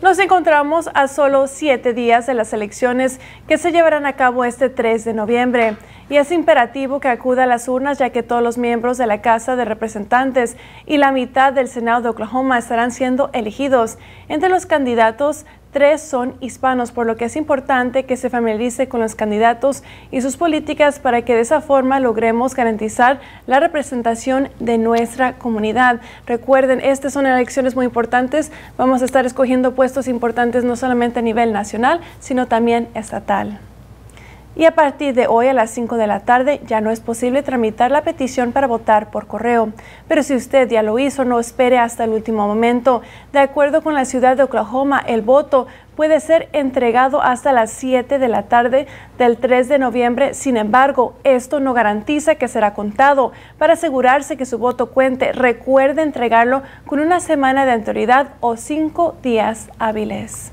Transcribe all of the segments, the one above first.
Nos encontramos a solo siete días de las elecciones que se llevarán a cabo este 3 de noviembre y es imperativo que acuda a las urnas ya que todos los miembros de la Casa de Representantes y la mitad del Senado de Oklahoma estarán siendo elegidos. Entre los candidatos, tres son hispanos, por lo que es importante que se familiarice con los candidatos y sus políticas para que de esa forma logremos garantizar la representación de nuestra comunidad. Recuerden, estas son elecciones muy importantes. Vamos a estar escogiendo puestos importantes no solamente a nivel nacional, sino también estatal y a partir de hoy a las 5 de la tarde ya no es posible tramitar la petición para votar por correo. Pero si usted ya lo hizo, no espere hasta el último momento. De acuerdo con la ciudad de Oklahoma, el voto puede ser entregado hasta las 7 de la tarde del 3 de noviembre. Sin embargo, esto no garantiza que será contado. Para asegurarse que su voto cuente, recuerde entregarlo con una semana de anterioridad o cinco días hábiles.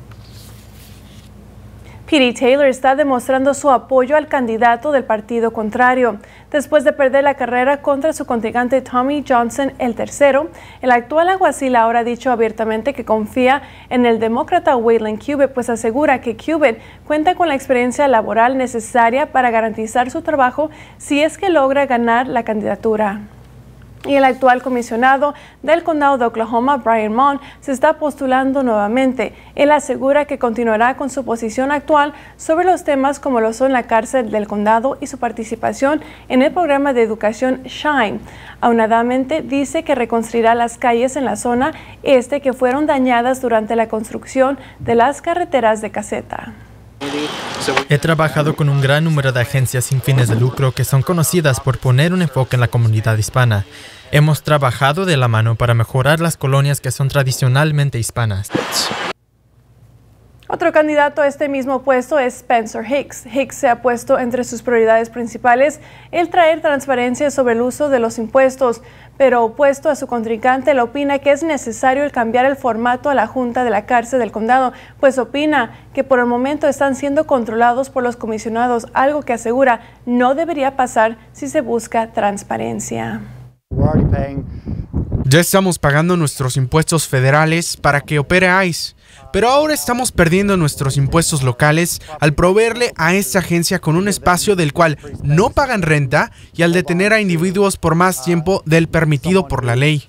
Petey Taylor está demostrando su apoyo al candidato del partido contrario. Después de perder la carrera contra su contigante Tommy Johnson el tercero, el actual alguacil ahora ha dicho abiertamente que confía en el demócrata Wayland Cubitt, pues asegura que Cubitt cuenta con la experiencia laboral necesaria para garantizar su trabajo si es que logra ganar la candidatura y el actual comisionado del condado de Oklahoma, Brian Mond, se está postulando nuevamente. Él asegura que continuará con su posición actual sobre los temas como lo son la cárcel del condado y su participación en el programa de educación Shine. Aunadamente, dice que reconstruirá las calles en la zona este que fueron dañadas durante la construcción de las carreteras de caseta. He trabajado con un gran número de agencias sin fines de lucro que son conocidas por poner un enfoque en la comunidad hispana. Hemos trabajado de la mano para mejorar las colonias que son tradicionalmente hispanas. Otro candidato a este mismo puesto es Spencer Hicks. Hicks se ha puesto entre sus prioridades principales el traer transparencia sobre el uso de los impuestos, pero opuesto a su contrincante, él opina que es necesario el cambiar el formato a la Junta de la Cárcel del Condado, pues opina que por el momento están siendo controlados por los comisionados, algo que asegura no debería pasar si se busca transparencia. Ya estamos pagando nuestros impuestos federales para que opere ICE, pero ahora estamos perdiendo nuestros impuestos locales al proveerle a esta agencia con un espacio del cual no pagan renta y al detener a individuos por más tiempo del permitido por la ley.